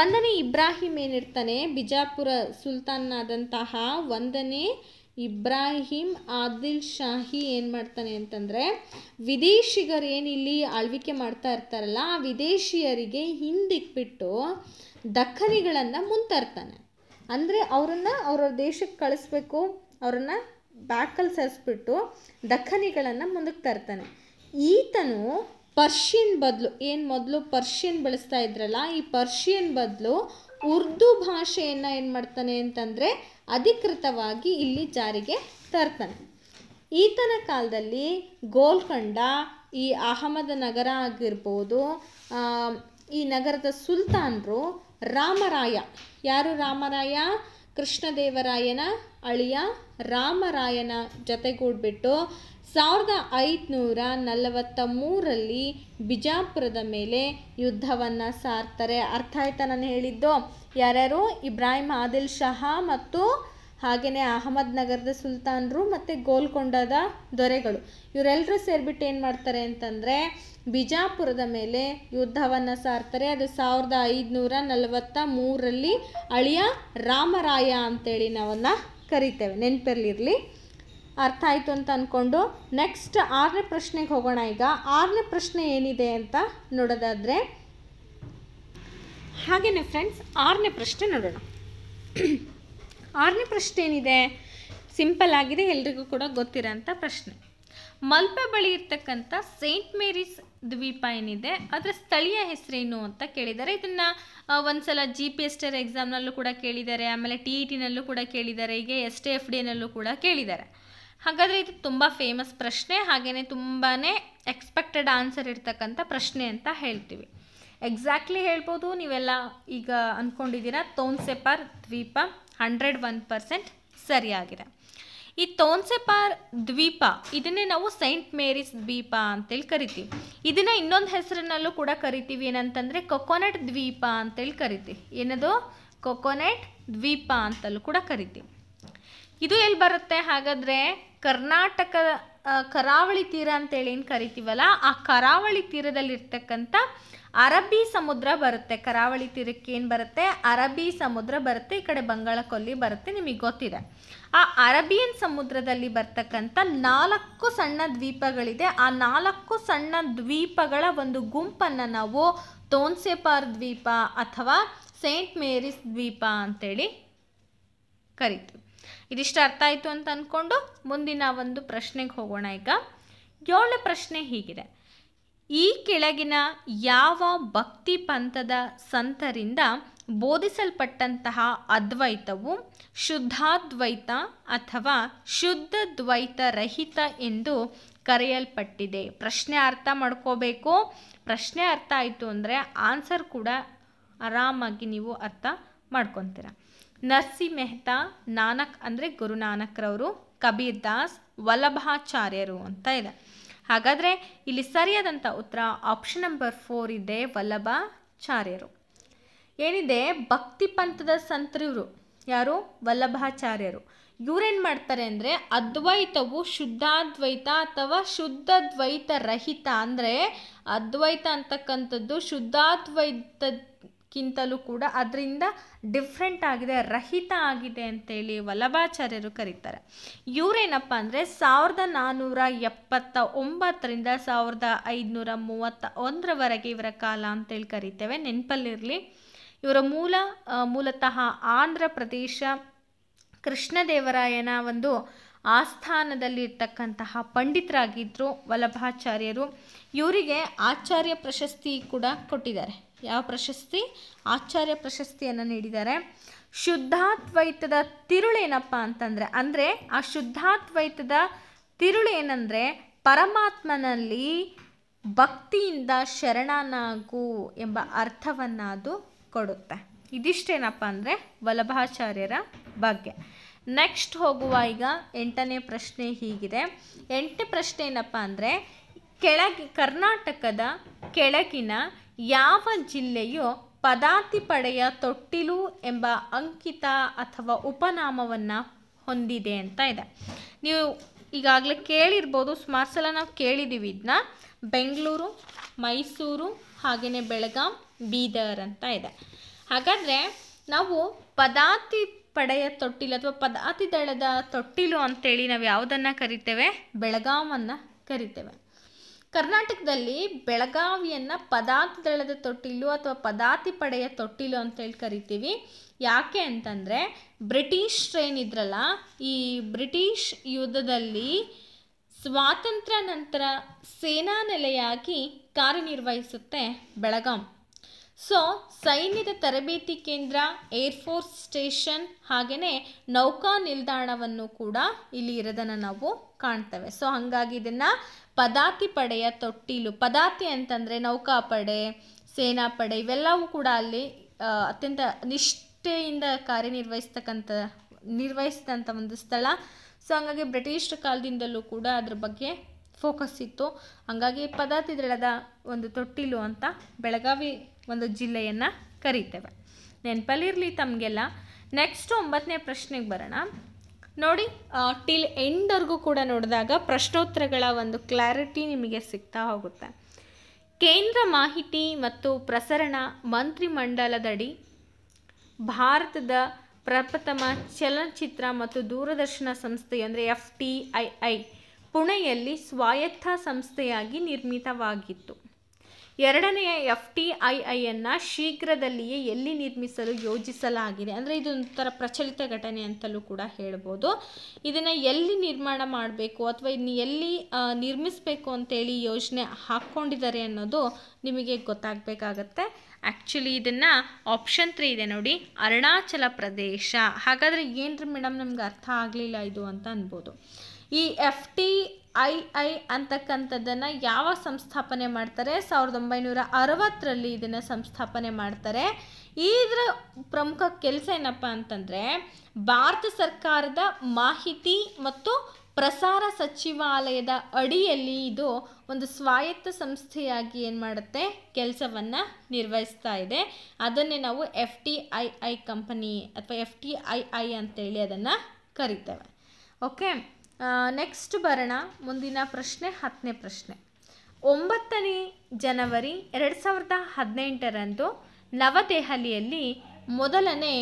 ಒಂದನೇ ಇಬ್ರಾಹಿಂ ಏನಿರ್ತಾನೆ ಬಿಜಾಪುರ ಸುಲ್ತಾನಾದಂತಹ ಒಂದನೇ ಇಬ್ರಾಹಿಂ ಆದಿಲ್ ಶಾಹಿ ಏನು ಮಾಡ್ತಾನೆ ಅಂತಂದರೆ ವಿದೇಶಿಗರು ಏನಿಲ್ಲಿ ಆಳ್ವಿಕೆ ಮಾಡ್ತಾ ಇರ್ತಾರಲ್ಲ ಆ ವಿದೇಶಿಯರಿಗೆ ಹಿಂದಿಕ್ಬಿಟ್ಟು ದಕ್ಕನಿಗಳನ್ನು ಮುಂತರ್ತಾನೆ ಅಂದರೆ ಅವರನ್ನು ಅವರ ದೇಶಕ್ಕೆ ಕಳಿಸ್ಬೇಕು ಅವರನ್ನು ಬ್ಯಾಕಲ್ಲಿ ಸರಿಸ್ಬಿಟ್ಟು ದಖನಿಗಳನ್ನು ಮುಂದಕ್ಕೆ ತರ್ತಾನೆ ಈತನು ಪರ್ಷಿಯನ್ ಬದಲು ಏನು ಮೊದಲು ಪರ್ಷಿಯನ್ ಬಳಸ್ತಾ ಇದ್ರಲ್ಲ ಈ ಪರ್ಷಿಯನ್ ಬದಲು ಉರ್ದು ಭಾಷೆಯನ್ನು ಏನು ಮಾಡ್ತಾನೆ ಅಂತಂದರೆ ಅಧಿಕೃತವಾಗಿ ಇಲ್ಲಿ ಜಾರಿಗೆ ತರ್ತಾನೆ ಈತನ ಕಾಲದಲ್ಲಿ ಗೋಲ್ಕಂಡ ಈ ಅಹಮದ ನಗರ ಆಗಿರ್ಬೋದು ಈ ನಗರದ ಸುಲ್ತಾನರು ರಾಮರಾಯ ಯಾರು ರಾಮರಾಯ ಕೃಷ್ಣದೇವರಾಯನ ಅಳಿಯ ರಾಮರಾಯನ ಜತೆಗೂಡ್ಬಿಟ್ಟು ಸಾವಿರದ ಐದುನೂರ ನಲವತ್ತ ಮೂರರಲ್ಲಿ ಬಿಜಾಪುರದ ಮೇಲೆ ಯುದ್ಧವನ್ನು ಸಾರ್ತಾರೆ ಅರ್ಥ ಆಯ್ತಾ ನಾನು ಹೇಳಿದ್ದು ಯಾರ್ಯಾರು ಇಬ್ರಾಹಿಂ ಆದಿಲ್ ಶಹಾ ಮತ್ತು ಹಾಗೆಯೇ ನಗರದ ಸುಲ್ತಾನರು ಮತ್ತು ಗೋಲ್ಕೊಂಡದ ದೊರೆಗಳು ಇವರೆಲ್ಲರೂ ಸೇರಿಬಿಟ್ಟು ಏನು ಮಾಡ್ತಾರೆ ಅಂತಂದರೆ ಬಿಜಾಪುರದ ಮೇಲೆ ಯುದ್ಧವನ್ನು ಸಾರ್ತಾರೆ ಅದು ಸಾವಿರದ ಐದುನೂರ ನಲವತ್ತ ಮೂರರಲ್ಲಿ ಅಳಿಯ ರಾಮರಾಯ ಅಂತೇಳಿ ನಾವನ್ನು ಕರಿತೇವೆ ನೆನಪಿರಲಿರಲಿ ಅರ್ಥ ಆಯಿತು ಅಂತ ಅಂದ್ಕೊಂಡು ನೆಕ್ಸ್ಟ್ ಆರನೇ ಪ್ರಶ್ನೆಗೆ ಹೋಗೋಣ ಈಗ ಆರನೇ ಪ್ರಶ್ನೆ ಏನಿದೆ ಅಂತ ನೋಡೋದಾದರೆ ಹಾಗೆಯೇ ಫ್ರೆಂಡ್ಸ್ ಆರನೇ ಪ್ರಶ್ನೆ ನೋಡೋಣ ಆರನೇ ಪ್ರಶ್ನೆ ಏನಿದೆ ಸಿಂಪಲ್ ಆಗಿದೆ ಎಲ್ರಿಗೂ ಕೂಡ ಗೊತ್ತಿರೋಂಥ ಪ್ರಶ್ನೆ ಮಲ್ಪೆ ಬಳಿ ಇರ್ತಕ್ಕಂಥ ಸೇಂಟ್ ಮೇರಿಸ್ ದ್ವೀಪ ಏನಿದೆ ಅದರ ಸ್ಥಳೀಯ ಹೆಸರೇನು ಅಂತ ಕೇಳಿದ್ದಾರೆ ಇದನ್ನು ಒಂದ್ಸಲ ಜಿ ಪಿ ಎಸ್ ಟಿರ್ ಎಕ್ಸಾಮ್ನಲ್ಲೂ ಕೂಡ ಕೇಳಿದ್ದಾರೆ ಆಮೇಲೆ ಟಿ ಇ e ಟಿನಲ್ಲೂ ಕೂಡ ಕೇಳಿದ್ದಾರೆ ಹೀಗೆ ಎಸ್ ಟಿ ಎಫ್ ಡಿನಲ್ಲೂ ಕೂಡ ಕೇಳಿದ್ದಾರೆ ಹಾಗಾದರೆ ಇದು ತುಂಬ ಫೇಮಸ್ ಪ್ರಶ್ನೆ ಹಾಗೆಯೇ ತುಂಬಾ ಎಕ್ಸ್ಪೆಕ್ಟೆಡ್ ಆನ್ಸರ್ ಇರ್ತಕ್ಕಂಥ ಪ್ರಶ್ನೆ ಅಂತ ಹೇಳ್ತೀವಿ ಎಕ್ಸಾಕ್ಟ್ಲಿ ಹೇಳ್ಬೋದು ನೀವೆಲ್ಲ ಈಗ ಅಂದ್ಕೊಂಡಿದ್ದೀರಾ ತೋನ್ಸೆಪಾರ್ ದ್ವೀಪ ಹಂಡ್ರೆಡ್ ಒನ್ ಪರ್ಸೆಂಟ್ ಸರಿಯಾಗಿದೆ ಈ ತೋನ್ಸೆಪಾರ್ ದ್ವೀಪ ಇದನ್ನೇ ನಾವು ಸೈಂಟ್ ಮೇರಿಸ್ ದ್ವೀಪ ಅಂತೇಳಿ ಕರಿತೀವಿ ಇದನ್ನ ಇನ್ನೊಂದು ಹೆಸರಿನಲ್ಲೂ ಕೂಡ ಕರಿತೀವಿ ಏನಂತಂದ್ರೆ ಕೊಕೊನಟ್ ದ್ವೀಪ ಅಂತೇಳಿ ಕರಿತೀವಿ ಏನದು ಕೊಕೊನೆಟ್ ದ್ವೀಪ ಅಂತಲೂ ಕೂಡ ಕರಿತೀವಿ ಇದು ಎಲ್ಲಿ ಬರುತ್ತೆ ಹಾಗಾದರೆ ಕರ್ನಾಟಕ ಕರಾವಳಿ ತೀರ ಅಂತೇಳಿ ಏನು ಕರಿತೀವಲ್ಲ ಆ ಕರಾವಳಿ ತೀರದಲ್ಲಿರ್ತಕ್ಕಂಥ ಅರಬ್ಬಿ ಸಮುದ್ರ ಬರುತ್ತೆ ಕರಾವಳಿ ತೀರಕ್ಕೆ ಏನು ಬರುತ್ತೆ ಅರಬ್ಬಿ ಸಮುದ್ರ ಬರುತ್ತೆ ಈ ಕಡೆ ಬಂಗಾಳ ಕೊಲ್ಲಿ ಬರುತ್ತೆ ನಿಮಗೆ ಗೊತ್ತಿದೆ ಆ ಅರಬಿಯನ್ ಸಮುದ್ರದಲ್ಲಿ ಬರ್ತಕ್ಕಂಥ ನಾಲ್ಕು ಸಣ್ಣ ದ್ವೀಪಗಳಿದೆ ಆ ನಾಲ್ಕು ಸಣ್ಣ ದ್ವೀಪಗಳ ಒಂದು ಗುಂಪನ್ನು ನಾವು ತೋನ್ಸೆಪಾರ್ ದ್ವೀಪ ಅಥವಾ ಸೇಂಟ್ ಮೇರಿಸ್ ದ್ವೀಪ ಅಂತೇಳಿ ಕರಿತೀವಿ ಇದಿಷ್ಟು ಅರ್ಥ ಆಯಿತು ಅಂತ ಅಂದ್ಕೊಂಡು ಮುಂದಿನ ಒಂದು ಪ್ರಶ್ನೆಗೆ ಹೋಗೋಣ ಈಗ ಏಳನೇ ಪ್ರಶ್ನೆ ಹೀಗಿದೆ ಈ ಕೆಳಗಿನ ಯಾವ ಭಕ್ತಿ ಪಂಥದ ಸಂತರಿಂದ ಬೋಧಿಸಲ್ಪಟ್ಟಂತಹ ಅದ್ವೈತವು ಶುದ್ಧಾದ್ವೈತ ಅಥವಾ ಶುದ್ಧ ದ್ವೈತ ರಹಿತ ಎಂದು ಕರೆಯಲ್ಪಟ್ಟಿದೆ ಪ್ರಶ್ನೆ ಅರ್ಥ ಮಾಡ್ಕೋಬೇಕು ಪ್ರಶ್ನೆ ಅರ್ಥ ಆಯಿತು ಅಂದರೆ ಆನ್ಸರ್ ಕೂಡ ಆರಾಮಾಗಿ ನೀವು ಅರ್ಥ ಮಾಡ್ಕೊತೀರ ನರ್ಸಿ ಮೆಹ್ತಾ ನಾನಕ್ ಅಂದರೆ ಗುರುನಾನಕ್ರವರು ಕಬೀರ್ ದಾಸ್ ವಲ್ಲಭಾಚಾರ್ಯರು ಅಂತ ಇದೆ ಹಾಗಾದರೆ ಇಲ್ಲಿ ಸರಿಯಾದಂಥ ಉತ್ತರ ಆಪ್ಷನ್ ನಂಬರ್ ಫೋರ್ ಇದೆ ವಲ್ಲಭಾಚಾರ್ಯರು ಏನಿದೆ ಭಕ್ತಿ ಪಂಥದ ಸಂತರಿವರು ಯಾರು ವಲ್ಲಭಾಚಾರ್ಯರು ಇವರೇನು ಮಾಡ್ತಾರೆ ಅಂದರೆ ಅದ್ವೈತವು ಶುದ್ಧಾದ್ವೈತ ಅಥವಾ ಶುದ್ಧ ದ್ವೈತ ರಹಿತ ಅಂದರೆ ಅದ್ವೈತ ಅಂತಕ್ಕಂಥದ್ದು ಶುದ್ಧಾದ್ವೈತ ಕ್ಕಿಂತಲೂ ಕೂಡ ಅದರಿಂದ ಡಿಫ್ರೆಂಟ್ ಆಗಿದೆ ರಹಿತ ಆಗಿದೆ ಅಂತೇಳಿ ವಲ್ಲಭಾಚಾರ್ಯರು ಕರೀತಾರೆ ಇವರೇನಪ್ಪ ಅಂದರೆ ಸಾವಿರದ ನಾನ್ನೂರ ಎಪ್ಪತ್ತ ಒಂಬತ್ತರಿಂದ ಸಾವಿರದ ಐದುನೂರ ಮೂವತ್ತ ಒಂದರವರೆಗೆ ಇವರ ಕಾಲ ಅಂತೇಳಿ ಕರಿತೇವೆ ನೆನಪಲ್ಲಿರಲಿ ಇವರ ಮೂಲ ಮೂಲತಃ ಆಂಧ್ರ ಪ್ರದೇಶ ಕೃಷ್ಣದೇವರಾಯನ ಒಂದು ಆಸ್ಥಾನದಲ್ಲಿ ಇರ್ತಕ್ಕಂತಹ ಪಂಡಿತರಾಗಿದ್ದರು ವಲ್ಲಭಾಚಾರ್ಯರು ಇವರಿಗೆ ಆಚಾರ್ಯ ಪ್ರಶಸ್ತಿ ಕೂಡ ಕೊಟ್ಟಿದ್ದಾರೆ ಯಾವ ಪ್ರಶಸ್ತಿ ಆಚಾರ್ಯ ಪ್ರಶಸ್ತಿಯನ್ನು ನೀಡಿದ್ದಾರೆ ಶುದ್ಧಾದ್ವೈತದ ತಿರುಳೇನಪ್ಪ ಅಂತಂದರೆ ಅಂದರೆ ಆ ಶುದ್ಧಾದ್ವೈತದ ಏನಂದರೆ ಪರಮಾತ್ಮನಲ್ಲಿ ಭಕ್ತಿಯಿಂದ ಶರಣನಾಗು ಎಂಬ ಅರ್ಥವನ್ನು ಅದು ಕೊಡುತ್ತೆ ಇದಿಷ್ಟೇನಪ್ಪ ಅಂದರೆ ವಲ್ಲಭಾಚಾರ್ಯರ ಬಗ್ಗೆ ನೆಕ್ಸ್ಟ್ ಹೋಗುವ ಈಗ ಎಂಟನೇ ಪ್ರಶ್ನೆ ಹೀಗಿದೆ ಎಂಟನೇ ಪ್ರಶ್ನೆ ಏನಪ್ಪ ಅಂದರೆ ಕೆಳಗೆ ಕರ್ನಾಟಕದ ಕೆಳಗಿನ ಯಾವ ಜಿಲ್ಲೆಯು ಪದಾತಿ ಪಡೆಯ ತೊಟ್ಟಿಲು ಎಂಬ ಅಂಕಿತ ಅಥವಾ ಉಪನಾಮವನ್ನು ಹೊಂದಿದೆ ಅಂತ ಇದೆ ನೀವು ಈಗಾಗಲೇ ಕೇಳಿರ್ಬೋದು ಸುಮಾರು ಸಲ ನಾವು ಕೇಳಿದ್ದೀವಿ ಇದನ್ನ ಬೆಂಗಳೂರು ಮೈಸೂರು ಹಾಗೆಯೇ ಬೆಳಗಾಂ ಬೀದರ್ ಅಂತ ಇದೆ ಹಾಗಾದರೆ ನಾವು ಪದಾತಿ ಪಡೆಯ ತೊಟ್ಟಿಲು ಅಥವಾ ಪದಾತಿ ದಳದ ತೊಟ್ಟಿಲು ಅಂತೇಳಿ ನಾವು ಯಾವುದನ್ನು ಕರಿತೇವೆ ಬೆಳಗಾಂವನ್ನು ಕರಿತೇವೆ ಕರ್ನಾಟಕದಲ್ಲಿ ಬೆಳಗಾವಿಯನ್ನು ದಳದ ತೊಟ್ಟಿಲು ಅಥವಾ ಪದಾತಿ ಪಡೆಯ ತೊಟ್ಟಿಲು ಅಂತೇಳಿ ಕರಿತೀವಿ ಯಾಕೆ ಅಂತಂದರೆ ಬ್ರಿಟಿಷ್ ಏನಿದ್ರಲ್ಲ ಈ ಬ್ರಿಟಿಷ್ ಯುದ್ಧದಲ್ಲಿ ಸ್ವಾತಂತ್ರ್ಯ ನಂತರ ಸೇನಾ ನೆಲೆಯಾಗಿ ಕಾರ್ಯನಿರ್ವಹಿಸುತ್ತೆ ಬೆಳಗಾಂ ಸೊ ಸೈನ್ಯದ ತರಬೇತಿ ಕೇಂದ್ರ ಏರ್ಫೋರ್ಸ್ ಸ್ಟೇಷನ್ ಹಾಗೆಯೇ ನೌಕಾ ನಿಲ್ದಾಣವನ್ನು ಕೂಡ ಇಲ್ಲಿ ಇರೋದನ್ನು ನಾವು ಕಾಣ್ತೇವೆ ಸೊ ಹಾಗಾಗಿ ಇದನ್ನು ಪದಾತಿ ಪಡೆಯ ತೊಟ್ಟಿಲು ಪದಾತಿ ಅಂತಂದರೆ ನೌಕಾಪಡೆ ಸೇನಾಪಡೆ ಇವೆಲ್ಲವೂ ಕೂಡ ಅಲ್ಲಿ ಅತ್ಯಂತ ನಿಷ್ಠೆಯಿಂದ ಕಾರ್ಯನಿರ್ವಹಿಸ್ತಕ್ಕಂಥ ನಿರ್ವಹಿಸಿದಂಥ ಒಂದು ಸ್ಥಳ ಸೊ ಹಂಗಾಗಿ ಬ್ರಿಟಿಷ್ ಕಾಲದಿಂದಲೂ ಕೂಡ ಅದ್ರ ಬಗ್ಗೆ ಫೋಕಸ್ ಇತ್ತು ಹಾಗಾಗಿ ಪದಾತಿ ದಳದ ಒಂದು ತೊಟ್ಟಿಲು ಅಂತ ಬೆಳಗಾವಿ ಒಂದು ಜಿಲ್ಲೆಯನ್ನು ಕರೀತೇವೆ ನೆನಪಲ್ಲಿರಲಿ ತಮಗೆಲ್ಲ ನೆಕ್ಸ್ಟ್ ಒಂಬತ್ತನೇ ಪ್ರಶ್ನೆಗೆ ಬರೋಣ ನೋಡಿ ಟಿಲ್ ಎಂಡ್ವರೆಗೂ ಕೂಡ ನೋಡಿದಾಗ ಪ್ರಶ್ನೋತ್ತರಗಳ ಒಂದು ಕ್ಲಾರಿಟಿ ನಿಮಗೆ ಸಿಗ್ತಾ ಹೋಗುತ್ತೆ ಕೇಂದ್ರ ಮಾಹಿತಿ ಮತ್ತು ಪ್ರಸರಣ ಮಂತ್ರಿಮಂಡಲದಡಿ ಭಾರತದ ಪ್ರಪ್ರಥಮ ಚಲನಚಿತ್ರ ಮತ್ತು ದೂರದರ್ಶನ ಸಂಸ್ಥೆ ಅಂದರೆ ಎಫ್ ಟಿ ಐ ಐ ಪುಣೆಯಲ್ಲಿ ಸ್ವಾಯತ್ತ ಸಂಸ್ಥೆಯಾಗಿ ನಿರ್ಮಿತವಾಗಿತ್ತು ಎರಡನೆಯ ಎಫ್ ಟಿ ಐ ಐಯನ್ನು ಶೀಘ್ರದಲ್ಲಿಯೇ ಎಲ್ಲಿ ನಿರ್ಮಿಸಲು ಯೋಜಿಸಲಾಗಿದೆ ಅಂದರೆ ಇದೊಂಥರ ಪ್ರಚಲಿತ ಘಟನೆ ಅಂತಲೂ ಕೂಡ ಹೇಳ್ಬೋದು ಇದನ್ನು ಎಲ್ಲಿ ನಿರ್ಮಾಣ ಮಾಡಬೇಕು ಅಥವಾ ಇದನ್ನ ಎಲ್ಲಿ ನಿರ್ಮಿಸಬೇಕು ಅಂತೇಳಿ ಯೋಜನೆ ಹಾಕ್ಕೊಂಡಿದ್ದಾರೆ ಅನ್ನೋದು ನಿಮಗೆ ಗೊತ್ತಾಗಬೇಕಾಗತ್ತೆ ಆ್ಯಕ್ಚುಲಿ ಇದನ್ನು ಆಪ್ಷನ್ ತ್ರೀ ಇದೆ ನೋಡಿ ಅರುಣಾಚಲ ಪ್ರದೇಶ ಹಾಗಾದರೆ ರೀ ಮೇಡಮ್ ನಮ್ಗೆ ಅರ್ಥ ಆಗಲಿಲ್ಲ ಇದು ಅಂತ ಅನ್ಬೋದು ಈ ಎಫ್ ಟಿ ಐ ಐ ಅಂತಕ್ಕಂಥದ್ದನ್ನು ಯಾವ ಸಂಸ್ಥಾಪನೆ ಮಾಡ್ತಾರೆ ಸಾವಿರದ ಒಂಬೈನೂರ ಅರವತ್ತರಲ್ಲಿ ಇದನ್ನು ಸಂಸ್ಥಾಪನೆ ಮಾಡ್ತಾರೆ ಇದರ ಪ್ರಮುಖ ಕೆಲಸ ಏನಪ್ಪ ಅಂತಂದರೆ ಭಾರತ ಸರ್ಕಾರದ ಮಾಹಿತಿ ಮತ್ತು ಪ್ರಸಾರ ಸಚಿವಾಲಯದ ಅಡಿಯಲ್ಲಿ ಇದು ಒಂದು ಸ್ವಾಯತ್ತ ಸಂಸ್ಥೆಯಾಗಿ ಏನು ಮಾಡುತ್ತೆ ಕೆಲಸವನ್ನು ನಿರ್ವಹಿಸ್ತಾ ಇದೆ ಅದನ್ನೇ ನಾವು F T I I company ಅಥವಾ ಎಫ್ ಟಿ ಐ ಐ ಅಂತೇಳಿ ಅದನ್ನು ಕರಿತೇವೆ ಓಕೆ ನೆಕ್ಸ್ಟ್ ಬರೋಣ ಮುಂದಿನ ಪ್ರಶ್ನೆ ಹತ್ತನೇ ಪ್ರಶ್ನೆ ಒಂಬತ್ತನೇ ಜನವರಿ ಎರಡು ಸಾವಿರದ ಹದಿನೆಂಟರಂದು ನವದೆಹಲಿಯಲ್ಲಿ ಮೊದಲನೇ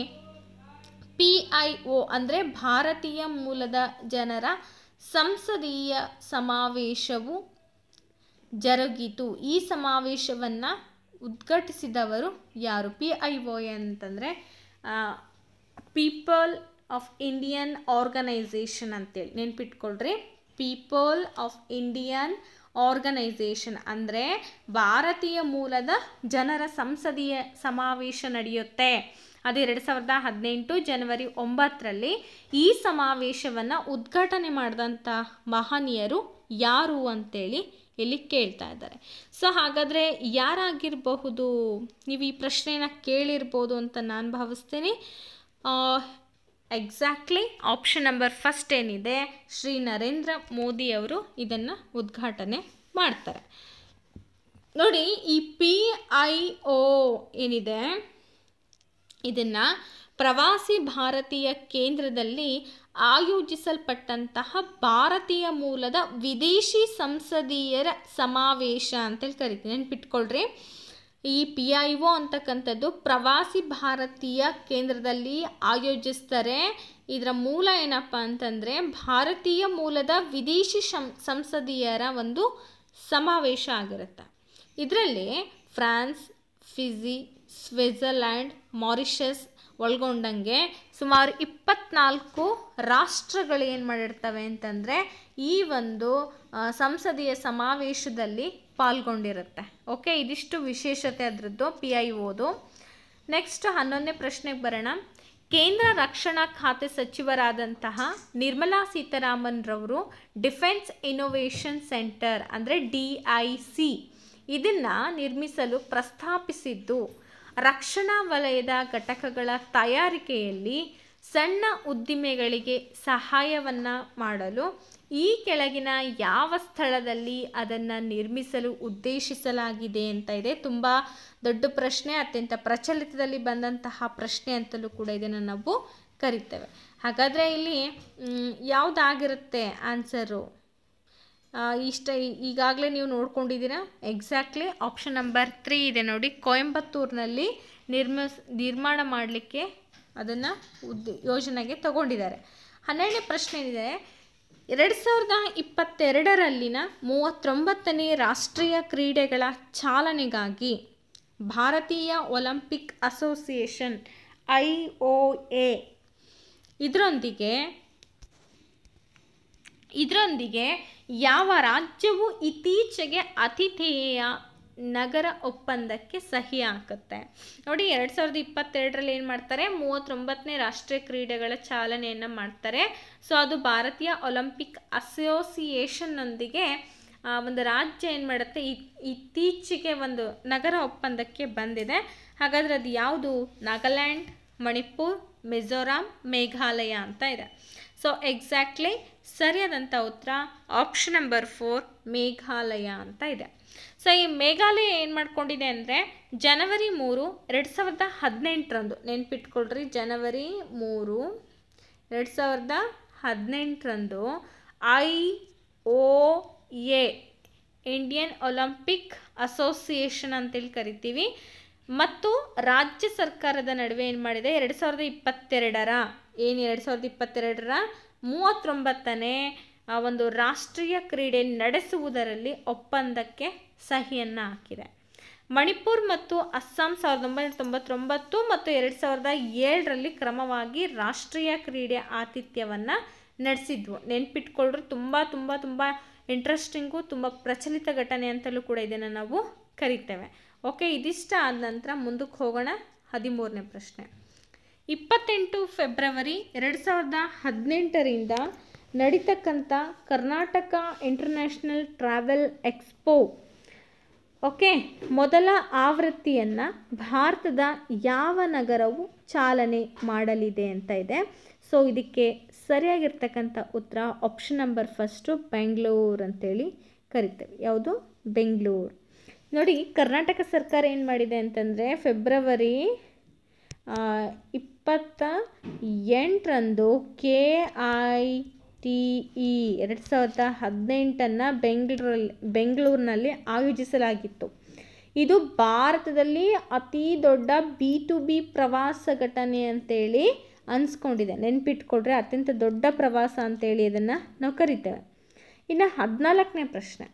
ಪಿ ಐ ಒ ಅಂದರೆ ಭಾರತೀಯ ಮೂಲದ ಜನರ ಸಂಸದೀಯ ಸಮಾವೇಶವು ಜರುಗಿತು ಈ ಸಮಾವೇಶವನ್ನು ಉದ್ಘಾಟಿಸಿದವರು ಯಾರು ಪಿ ಐ ಒ ಅಂತಂದರೆ ಪೀಪಲ್ ಆಫ್ ಇಂಡಿಯನ್ ಆರ್ಗನೈಸೇಷನ್ ಅಂತೇಳಿ ನೆನ್ಪಿಟ್ಕೊಳ್ರಿ ಪೀಪಲ್ ಆಫ್ ಇಂಡಿಯನ್ ಆರ್ಗನೈಸೇಷನ್ ಅಂದರೆ ಭಾರತೀಯ ಮೂಲದ ಜನರ ಸಂಸದೀಯ ಸಮಾವೇಶ ನಡೆಯುತ್ತೆ ಅದು ಎರಡು ಸಾವಿರದ ಹದಿನೆಂಟು ಜನವರಿ ಒಂಬತ್ತರಲ್ಲಿ ಈ ಸಮಾವೇಶವನ್ನು ಉದ್ಘಾಟನೆ ಮಾಡಿದಂಥ ಮಹನೀಯರು ಯಾರು ಅಂತೇಳಿ ಇಲ್ಲಿ ಕೇಳ್ತಾ ಇದ್ದಾರೆ ಸೊ ಹಾಗಾದರೆ ಯಾರಾಗಿರಬಹುದು ನೀವು ಈ ಪ್ರಶ್ನೆನ ಕೇಳಿರ್ಬೋದು ಅಂತ ನಾನು ಭಾವಿಸ್ತೀನಿ ಎಕ್ಸಾಕ್ಟ್ಲಿ ಆಪ್ಷನ್ ನಂಬರ್ ಫಸ್ಟ್ ಏನಿದೆ ಶ್ರೀ ನರೇಂದ್ರ ಮೋದಿ ಅವರು ಇದನ್ನು ಉದ್ಘಾಟನೆ ಮಾಡ್ತಾರೆ ನೋಡಿ ಈ ಪಿ ಐ ಒ ಏನಿದೆ ಇದನ್ನು ಪ್ರವಾಸಿ ಭಾರತೀಯ ಕೇಂದ್ರದಲ್ಲಿ ಆಯೋಜಿಸಲ್ಪಟ್ಟಂತಹ ಭಾರತೀಯ ಮೂಲದ ವಿದೇಶಿ ಸಂಸದೀಯರ ಸಮಾವೇಶ ಅಂತೇಳಿ ಕರಿತೀನಿ ನೆನ್ಪಿಟ್ಕೊಳ್ರಿ ಈ ಪಿ ಐ ಒ ಅಂತಕ್ಕಂಥದ್ದು ಪ್ರವಾಸಿ ಭಾರತೀಯ ಕೇಂದ್ರದಲ್ಲಿ ಆಯೋಜಿಸ್ತಾರೆ ಇದರ ಮೂಲ ಏನಪ್ಪ ಅಂತಂದರೆ ಭಾರತೀಯ ಮೂಲದ ವಿದೇಶಿ ಸಂಸದೀಯರ ಒಂದು ಸಮಾವೇಶ ಆಗಿರುತ್ತೆ ಇದರಲ್ಲಿ ಫ್ರಾನ್ಸ್ ಫಿಜಿ ಸ್ವಿಟ್ಜರ್ಲ್ಯಾಂಡ್ ಮಾರಿಷಸ್ ಒಳಗೊಂಡಂಗೆ ಸುಮಾರು ಇಪ್ಪತ್ನಾಲ್ಕು ರಾಷ್ಟ್ರಗಳು ಏನು ಮಾಡಿರ್ತವೆ ಅಂತಂದರೆ ಈ ಒಂದು ಸಂಸದೀಯ ಸಮಾವೇಶದಲ್ಲಿ ಪಾಲ್ಗೊಂಡಿರುತ್ತೆ ಓಕೆ ಇದಿಷ್ಟು ವಿಶೇಷತೆ ಅದರದ್ದು ಪಿ ಐ ಓದು ನೆಕ್ಸ್ಟ್ ಹನ್ನೊಂದನೇ ಪ್ರಶ್ನೆಗೆ ಬರೋಣ ಕೇಂದ್ರ ರಕ್ಷಣಾ ಖಾತೆ ಸಚಿವರಾದಂತಹ ನಿರ್ಮಲಾ ಸೀತಾರಾಮನ್ರವರು ರವರು ಡಿಫೆನ್ಸ್ ಇನೋವೇಷನ್ ಸೆಂಟರ್ ಅಂದರೆ ಡಿ ಐ ಸಿ ಇದನ್ನು ನಿರ್ಮಿಸಲು ಪ್ರಸ್ತಾಪಿಸಿದ್ದು ರಕ್ಷಣಾ ವಲಯದ ಘಟಕಗಳ ತಯಾರಿಕೆಯಲ್ಲಿ ಸಣ್ಣ ಉದ್ದಿಮೆಗಳಿಗೆ ಸಹಾಯವನ್ನು ಮಾಡಲು ಈ ಕೆಳಗಿನ ಯಾವ ಸ್ಥಳದಲ್ಲಿ ಅದನ್ನು ನಿರ್ಮಿಸಲು ಉದ್ದೇಶಿಸಲಾಗಿದೆ ಅಂತ ಇದೆ ತುಂಬ ದೊಡ್ಡ ಪ್ರಶ್ನೆ ಅತ್ಯಂತ ಪ್ರಚಲಿತದಲ್ಲಿ ಬಂದಂತಹ ಪ್ರಶ್ನೆ ಅಂತಲೂ ಕೂಡ ಇದನ್ನು ನಾವು ಕರಿತೇವೆ ಹಾಗಾದರೆ ಇಲ್ಲಿ ಯಾವುದಾಗಿರುತ್ತೆ ಆನ್ಸರು ಇಷ್ಟ ಈಗಾಗಲೇ ನೀವು ನೋಡ್ಕೊಂಡಿದ್ದೀರಾ ಎಕ್ಸಾಕ್ಟ್ಲಿ ಆಪ್ಷನ್ ನಂಬರ್ ತ್ರೀ ಇದೆ ನೋಡಿ ಕೊಯಂಬತ್ತೂರಿನಲ್ಲಿ ನಿರ್ಮಿಸ್ ನಿರ್ಮಾಣ ಮಾಡಲಿಕ್ಕೆ ಅದನ್ನು ಉದ್ದ ಯೋಜನೆಗೆ ತಗೊಂಡಿದ್ದಾರೆ ಹನ್ನೆರಡನೇ ಪ್ರಶ್ನೆ ಏನಿದೆ ಎರಡು ಸಾವಿರದ ಇಪ್ಪತ್ತೆರಡರಲ್ಲಿನ ಮೂವತ್ತೊಂಬತ್ತನೇ ರಾಷ್ಟ್ರೀಯ ಕ್ರೀಡೆಗಳ ಚಾಲನೆಗಾಗಿ ಭಾರತೀಯ Olympic association I O A ಇದರೊಂದಿಗೆ ಇದರೊಂದಿಗೆ ಯಾವ ರಾಜ್ಯವು ಇತ್ತೀಚೆಗೆ ಅತಿಥೇಯ ನಗರ ಒಪ್ಪಂದಕ್ಕೆ ಸಹಿ ಹಾಕುತ್ತೆ ನೋಡಿ ಎರಡು ಸಾವಿರದ ಇಪ್ಪತ್ತೆರಡರಲ್ಲಿ ಏನು ಮಾಡ್ತಾರೆ ಮೂವತ್ತೊಂಬತ್ತನೇ ರಾಷ್ಟ್ರೀಯ ಕ್ರೀಡೆಗಳ ಚಾಲನೆಯನ್ನು ಮಾಡ್ತಾರೆ ಸೊ ಅದು ಭಾರತೀಯ ಒಲಿಂಪಿಕ್ ಅಸೋಸಿಯೇಷನ್ನೊಂದಿಗೆ ಒಂದು ರಾಜ್ಯ ಏನು ಮಾಡುತ್ತೆ ಇತ್ತೀಚೆಗೆ ಒಂದು ನಗರ ಒಪ್ಪಂದಕ್ಕೆ ಬಂದಿದೆ ಹಾಗಾದರೆ ಅದು ಯಾವುದು ನಾಗಾಲ್ಯಾಂಡ್ ಮಣಿಪುರ್ ಮಿಜೋರಾಂ ಮೇಘಾಲಯ ಅಂತ ಇದೆ ಸೊ ಎಕ್ಸಾಕ್ಟ್ಲಿ ಸರಿಯಾದಂಥ ಉತ್ತರ ಆಪ್ಷನ್ ನಂಬರ್ ಫೋರ್ ಮೇಘಾಲಯ ಅಂತ ಇದೆ ಸೊ ಈ ಮೇಘಾಲಯ ಏನು ಮಾಡ್ಕೊಂಡಿದೆ ಅಂದರೆ ಜನವರಿ ಮೂರು ಎರಡು ಸಾವಿರದ ಹದಿನೆಂಟರಂದು ನೆನ್ಪಿಟ್ಕೊಳ್ರಿ ಜನವರಿ ಮೂರು ಎರಡು ಸಾವಿರದ ಹದಿನೆಂಟರಂದು I O A Indian Olympic association ಅಂತೇಳಿ ಕರಿತೀವಿ ಮತ್ತು ರಾಜ್ಯ ಸರ್ಕಾರದ ನಡುವೆ ಏನು ಮಾಡಿದೆ ಎರಡು ಸಾವಿರದ ಇಪ್ಪತ್ತೆರಡರ ಏನು ಎರಡು ಸಾವಿರದ ಇಪ್ಪತ್ತೆರಡರ ಮೂವತ್ತೊಂಬತ್ತನೇ ಒಂದು ರಾಷ್ಟ್ರೀಯ ಕ್ರೀಡೆ ನಡೆಸುವುದರಲ್ಲಿ ಒಪ್ಪಂದಕ್ಕೆ ಸಹಿಯನ್ನು ಹಾಕಿದೆ ಮಣಿಪುರ್ ಮತ್ತು ಅಸ್ಸಾಂ ಸಾವಿರದ ಒಂಬೈನೂರ ತೊಂಬತ್ತೊಂಬತ್ತು ಮತ್ತು ಎರಡು ಸಾವಿರದ ಏಳರಲ್ಲಿ ಕ್ರಮವಾಗಿ ರಾಷ್ಟ್ರೀಯ ಕ್ರೀಡೆ ಆತಿಥ್ಯವನ್ನು ನಡೆಸಿದ್ವು ನೆನ್ಪಿಟ್ಕೊಳ್ರು ತುಂಬ ತುಂಬ ತುಂಬ ಇಂಟ್ರೆಸ್ಟಿಂಗು ತುಂಬ ಪ್ರಚಲಿತ ಘಟನೆ ಅಂತಲೂ ಕೂಡ ಇದನ್ನು ನಾವು ಕರಿತೇವೆ ಓಕೆ ಇದಿಷ್ಟ ಆದ ನಂತರ ಮುಂದಕ್ಕೆ ಹೋಗೋಣ ಹದಿಮೂರನೇ ಪ್ರಶ್ನೆ ಇಪ್ಪತ್ತೆಂಟು ಫೆಬ್ರವರಿ ಎರಡು ಸಾವಿರದ ಹದಿನೆಂಟರಿಂದ ನಡೀತಕ್ಕಂಥ Karnataka international travel expo okay ಮೊದಲ ಆವೃತ್ತಿಯನ್ನು ಭಾರತದ ಯಾವ ನಗರವು ಚಾಲನೆ ಮಾಡಲಿದೆ ಅಂತ ಇದೆ ಸೊ ಇದಕ್ಕೆ ಸರಿಯಾಗಿರ್ತಕ್ಕಂಥ ಉತ್ತರ ಆಪ್ಷನ್ ನಂಬರ್ ಫಸ್ಟು ಬೆಂಗಳೂರು ಅಂತೇಳಿ ಕರಿತೇವೆ ಯಾವುದು ಬೆಂಗಳೂರು ನೋಡಿ ಕರ್ನಾಟಕ ಸರ್ಕಾರ ಏನು ಮಾಡಿದೆ ಅಂತಂದರೆ ಫೆಬ್ರವರಿ ಇಪ್ಪತ್ತ ಎಂಟರಂದು ಕೆ ಐ ಟಿ ಇ ಎರಡು ಸಾವಿರದ ಹದಿನೆಂಟನ್ನು ಬೆಂಗಳೂರಲ್ಲಿ ಬೆಂಗಳೂರಿನಲ್ಲಿ ಆಯೋಜಿಸಲಾಗಿತ್ತು ಇದು ಭಾರತದಲ್ಲಿ ಅತಿ ದೊಡ್ಡ ಬಿ ಟು ಬಿ ಪ್ರವಾಸ ಘಟನೆ ಅಂತೇಳಿ ಅನ್ಸ್ಕೊಂಡಿದೆ ನೆನ್ಪಿಟ್ಕೊಂಡ್ರೆ ಅತ್ಯಂತ ದೊಡ್ಡ ಪ್ರವಾಸ ಅಂತೇಳಿ ಇದನ್ನು ನಾವು ಕರಿತೇವೆ ಇನ್ನು ಹದಿನಾಲ್ಕನೇ ಪ್ರಶ್ನೆ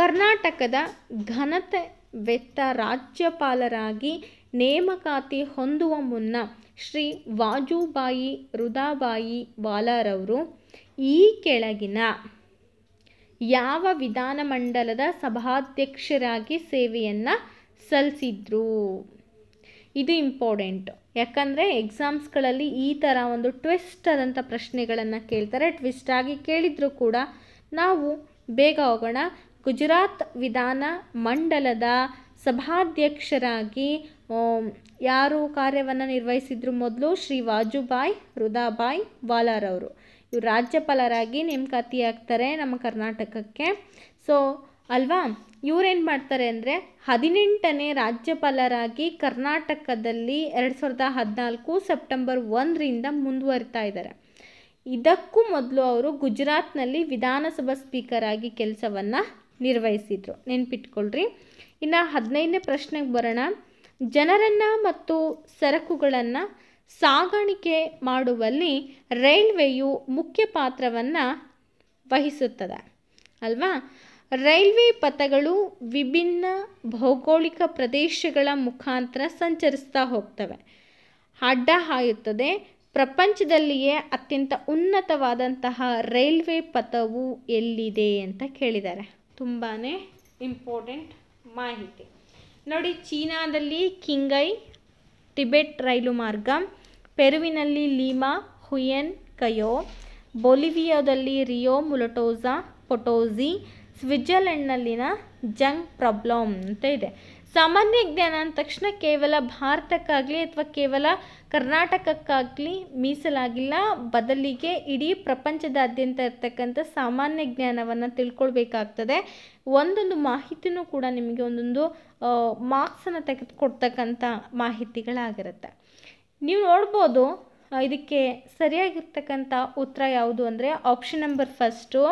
ಕರ್ನಾಟಕದ ಘನತೆ ವೆತ್ತ ರಾಜ್ಯಪಾಲರಾಗಿ ನೇಮಕಾತಿ ಹೊಂದುವ ಮುನ್ನ ಶ್ರೀ ವಾಜುಬಾಯಿ ರುದಾಬಾಯಿ ವಾಲಾರವರು ಈ ಕೆಳಗಿನ ಯಾವ ವಿಧಾನಮಂಡಲದ ಸಭಾಧ್ಯಕ್ಷರಾಗಿ ಸೇವೆಯನ್ನು ಸಲ್ಲಿಸಿದ್ರು ಇದು ಇಂಪಾರ್ಟೆಂಟ್ ಯಾಕಂದರೆ ಎಕ್ಸಾಮ್ಸ್ಗಳಲ್ಲಿ ಈ ಥರ ಒಂದು ಟ್ವಿಸ್ಟ್ ಆದಂಥ ಪ್ರಶ್ನೆಗಳನ್ನು ಕೇಳ್ತಾರೆ ಟ್ವಿಸ್ಟ್ ಆಗಿ ಕೇಳಿದರೂ ಕೂಡ ನಾವು ಬೇಗ ಹೋಗೋಣ ಗುಜರಾತ್ ವಿಧಾನ ಮಂಡಲದ ಸಭಾಧ್ಯಕ್ಷರಾಗಿ ಯಾರು ಕಾರ್ಯವನ್ನು ನಿರ್ವಹಿಸಿದ್ರು ಮೊದಲು ಶ್ರೀ ವಾಜುಬಾಯಿ ರುದಾಬಾಯಿ ವಾಲಾರವರು ಇವರು ರಾಜ್ಯಪಾಲರಾಗಿ ನೇಮಕಾತಿ ಆಗ್ತಾರೆ ನಮ್ಮ ಕರ್ನಾಟಕಕ್ಕೆ ಸೊ ಅಲ್ವಾ ಇವರೇನು ಮಾಡ್ತಾರೆ ಅಂದರೆ ಹದಿನೆಂಟನೇ ರಾಜ್ಯಪಾಲರಾಗಿ ಕರ್ನಾಟಕದಲ್ಲಿ ಎರಡು ಸಾವಿರದ ಹದಿನಾಲ್ಕು ಸೆಪ್ಟೆಂಬರ್ ಒಂದರಿಂದ ಮುಂದುವರಿತಾ ಇದ್ದಾರೆ ಇದಕ್ಕೂ ಮೊದಲು ಅವರು ಗುಜರಾತ್ನಲ್ಲಿ ವಿಧಾನಸಭಾ ಸ್ಪೀಕರ್ ಆಗಿ ಕೆಲಸವನ್ನು ನಿರ್ವಹಿಸಿದರು ನೆನ್ಪಿಟ್ಕೊಳ್ರಿ ಇನ್ನು ಹದಿನೈದನೇ ಪ್ರಶ್ನೆಗೆ ಬರೋಣ ಜನರನ್ನು ಮತ್ತು ಸರಕುಗಳನ್ನು ಸಾಗಾಣಿಕೆ ಮಾಡುವಲ್ಲಿ ರೈಲ್ವೆಯು ಮುಖ್ಯ ಪಾತ್ರವನ್ನು ವಹಿಸುತ್ತದೆ ಅಲ್ವಾ ರೈಲ್ವೆ ಪಥಗಳು ವಿಭಿನ್ನ ಭೌಗೋಳಿಕ ಪ್ರದೇಶಗಳ ಮುಖಾಂತರ ಸಂಚರಿಸ್ತಾ ಹೋಗ್ತವೆ ಅಡ್ಡ ಹಾಯುತ್ತದೆ ಪ್ರಪಂಚದಲ್ಲಿಯೇ ಅತ್ಯಂತ ಉನ್ನತವಾದಂತಹ ರೈಲ್ವೆ ಪಥವು ಎಲ್ಲಿದೆ ಅಂತ ಕೇಳಿದ್ದಾರೆ ತುಂಬಾ ಇಂಪಾರ್ಟೆಂಟ್ ಮಾಹಿತಿ ನೋಡಿ ಚೀನಾದಲ್ಲಿ ಕಿಂಗೈ ಟಿಬೆಟ್ ರೈಲು ಮಾರ್ಗ ಪೆರುವಿನಲ್ಲಿ ಲೀಮಾ ಹುಯೆನ್ ಕಯೋ ಬೊಲಿವಿಯಾದಲ್ಲಿ ರಿಯೋ ಮುಲಟೋಸಾ ಪೊಟೋಝಿ ಸ್ವಿಟ್ಜರ್ಲೆಂಡ್ನಲ್ಲಿನ ಜಂಗ್ ಪ್ರಾಬ್ಲಮ್ ಅಂತ ಇದೆ ಸಾಮಾನ್ಯ ಜ್ಞಾನ ಅಂದ ತಕ್ಷಣ ಕೇವಲ ಭಾರತಕ್ಕಾಗಲಿ ಅಥವಾ ಕೇವಲ ಕರ್ನಾಟಕಕ್ಕಾಗಲಿ ಮೀಸಲಾಗಿಲ್ಲ ಬದಲಿಗೆ ಇಡೀ ಪ್ರಪಂಚದಾದ್ಯಂತ ಇರ್ತಕ್ಕಂಥ ಸಾಮಾನ್ಯ ಜ್ಞಾನವನ್ನು ತಿಳ್ಕೊಳ್ಬೇಕಾಗ್ತದೆ ಒಂದೊಂದು ಮಾಹಿತಿನೂ ಕೂಡ ನಿಮಗೆ ಒಂದೊಂದು ಮಾರ್ಕ್ಸನ್ನು ತೆಗೆದುಕೊಡ್ತಕ್ಕಂಥ ಮಾಹಿತಿಗಳಾಗಿರುತ್ತೆ ನೀವು ನೋಡ್ಬೋದು ಇದಕ್ಕೆ ಸರಿಯಾಗಿರ್ತಕ್ಕಂಥ ಉತ್ತರ ಯಾವುದು ಅಂದರೆ ಆಪ್ಷನ್ ನಂಬರ್ ಫಸ್ಟು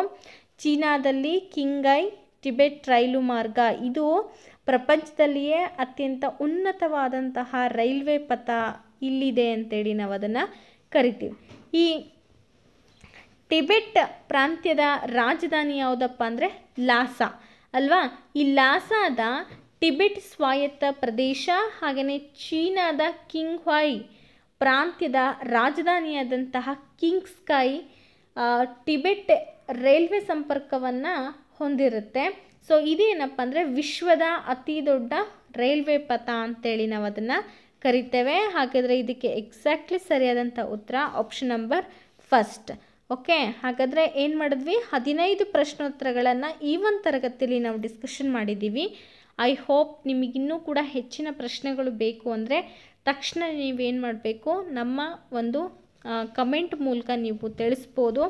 ಚೀನಾದಲ್ಲಿ ಕಿಂಗೈ ಟಿಬೆಟ್ ರೈಲು ಮಾರ್ಗ ಇದು ಪ್ರಪಂಚದಲ್ಲಿಯೇ ಅತ್ಯಂತ ಉನ್ನತವಾದಂತಹ ರೈಲ್ವೆ ಪಥ ಇಲ್ಲಿದೆ ಅಂತೇಳಿ ನಾವು ಅದನ್ನು ಕರಿತೀವಿ ಈ ಟಿಬೆಟ್ ಪ್ರಾಂತ್ಯದ ರಾಜಧಾನಿ ಯಾವುದಪ್ಪ ಅಂದರೆ ಲಾಸಾ ಅಲ್ವಾ ಈ ಲಾಸಾದ ಟಿಬೆಟ್ ಸ್ವಾಯತ್ತ ಪ್ರದೇಶ ಹಾಗೆಯೇ ಚೀನಾದ ಕಿಂಗ್ವಾಯಿ ಪ್ರಾಂತ್ಯದ ರಾಜಧಾನಿಯಾದಂತಹ ಕಿಂಗ್ಸ್ಕಾಯಿ ಟಿಬೆಟ್ ರೈಲ್ವೆ ಸಂಪರ್ಕವನ್ನು ಹೊಂದಿರುತ್ತೆ ಸೊ ಇದೇನಪ್ಪ ಅಂದರೆ ವಿಶ್ವದ ಅತಿ ದೊಡ್ಡ ರೈಲ್ವೆ ಪಥ ಅಂತೇಳಿ ನಾವು ಅದನ್ನು ಕರಿತೇವೆ ಹಾಗಾದರೆ ಇದಕ್ಕೆ ಎಕ್ಸಾಕ್ಟ್ಲಿ ಸರಿಯಾದಂಥ ಉತ್ತರ ಆಪ್ಷನ್ ನಂಬರ್ ಫಸ್ಟ್ ಓಕೆ ಹಾಗಾದರೆ ಏನು ಮಾಡಿದ್ವಿ ಹದಿನೈದು ಪ್ರಶ್ನೋತ್ತರಗಳನ್ನು ಈ ಒಂದು ತರಗತಿಯಲ್ಲಿ ನಾವು ಡಿಸ್ಕಷನ್ ಮಾಡಿದ್ದೀವಿ ಐ ಹೋಪ್ ನಿಮಗಿನ್ನೂ ಕೂಡ ಹೆಚ್ಚಿನ ಪ್ರಶ್ನೆಗಳು ಬೇಕು ಅಂದರೆ ತಕ್ಷಣ ನೀವೇನು ಮಾಡಬೇಕು ನಮ್ಮ ಒಂದು ಕಮೆಂಟ್ ಮೂಲಕ ನೀವು ತಿಳಿಸ್ಬೋದು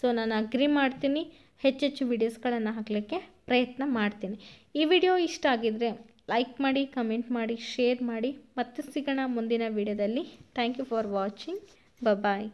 ಸೊ ನಾನು ಅಗ್ರಿ ಮಾಡ್ತೀನಿ ಹೆಚ್ಚೆಚ್ಚು ವಿಡಿಯೋಸ್ಗಳನ್ನು ಹಾಕಲಿಕ್ಕೆ ಪ್ರಯತ್ನ ಮಾಡ್ತೀನಿ ಈ ವಿಡಿಯೋ ಇಷ್ಟ ಆಗಿದ್ದರೆ ಲೈಕ್ ಮಾಡಿ ಕಮೆಂಟ್ ಮಾಡಿ ಶೇರ್ ಮಾಡಿ ಮತ್ತೆ ಸಿಗೋಣ ಮುಂದಿನ ವಿಡಿಯೋದಲ್ಲಿ ಥ್ಯಾಂಕ್ ಯು ಫಾರ್ ವಾಚಿಂಗ್ ಬ ಬಾಯ್